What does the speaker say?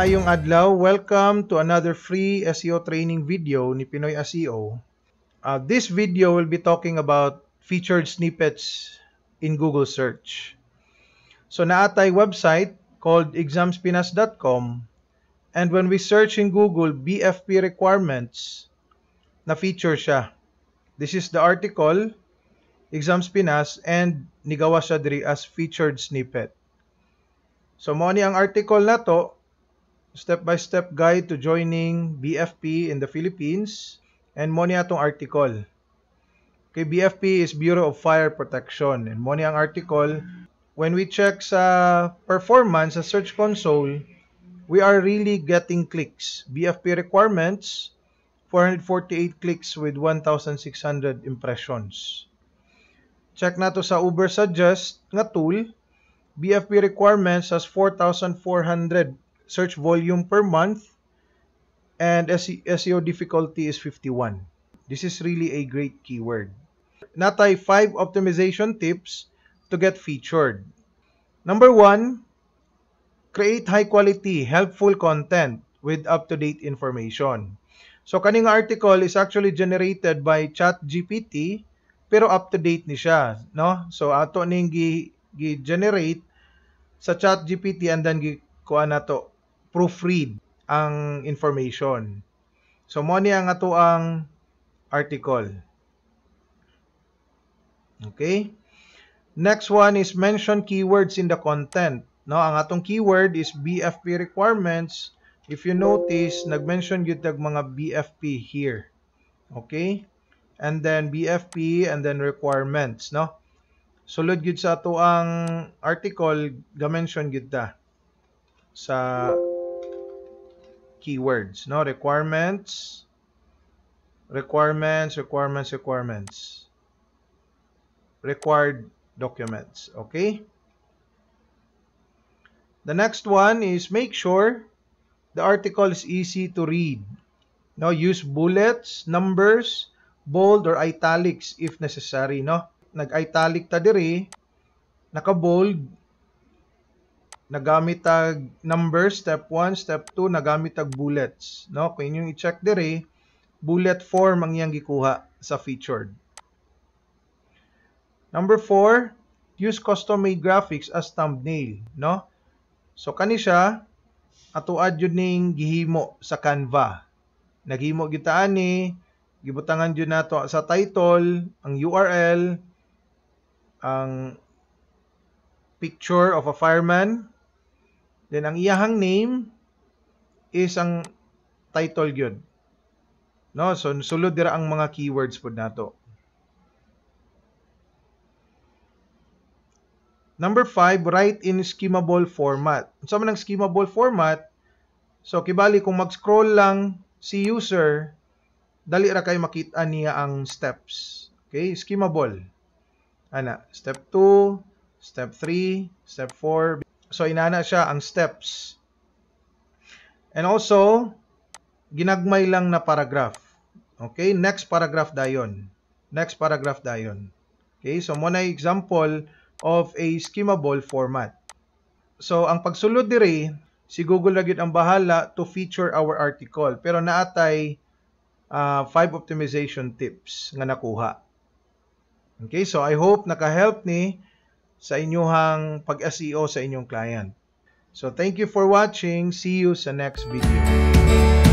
Maayong adlaw. Welcome to another free SEO training video ni Pinoy SEO. Uh, this video will be talking about featured snippets in Google search. So naatay website called examspinas.com and when we search in Google BFP requirements, na feature siya. This is the article examspinas and nigawa siya diri as featured snippet. So mo ni ang article na to, step-by-step -step guide to joining BFP in the Philippines and mo niya itong article. Okay, BFP is Bureau of Fire Protection and mo niya ang article. When we check sa performance sa Search Console, we are really getting clicks. BFP requirements, 448 clicks with 1,600 impressions. Check nato sa Uber Suggest nga tool, BFP requirements as 4,400 search volume per month, and SEO e difficulty is 51. This is really a great keyword. Natay 5 optimization tips to get featured. Number 1, create high quality, helpful content with up-to-date information. So kaning article is actually generated by ChatGPT pero up-to-date ni siya, no? So ato ning gi-generate sa ChatGPT and then gi kuha nato proofread ang information. So mo niya nga to ang article. Okay? Next one is mention keywords in the content. No, ang atong keyword is BFP requirements. If you notice, nag-mention yun tag mga BFP here. Okay? And then BFP and then requirements, no? Sulod so, yun sa ato ang article, ga-mention yun ta sa keywords, no? Requirements, requirements, requirements, requirements. Required documents, okay? The next one is make sure the article is easy to read. No, use bullets, numbers, bold or italics if necessary, no? Nag-italic ta diri, naka-bold, nagamit tag number, step 1, step 2, nagamit tag bullets. No? Kung inyong i-check dire, bullet form ang iyang gikuha sa featured. Number 4, use custom-made graphics as thumbnail. No? So, kani siya, atuad yun ning gihimo sa Canva. Naghimo kita ani gibutangan yun nato sa title, ang URL, ang picture of a fireman, Then ang iyahang name is ang title gyud. No, so sulod dira ang mga keywords pud nato. Number 5, write in skimmable format. Unsa man ang skimmable format? So kibali kung mag-scroll lang si user, dali ra kayo makita niya ang steps. Okay, Skimmable. Ana, step 2, step 3, step 4. So inana siya ang steps. And also, ginagmay lang na paragraph. Okay, next paragraph dayon. Next paragraph dayon. Okay, so mo na example of a skimmable format. So ang pagsulod diri si Google na ang bahala to feature our article pero naatay uh, ah, five optimization tips nga nakuha. Okay, so I hope naka-help ni sa inyong pag-SEO sa inyong client. So thank you for watching. See you sa next video.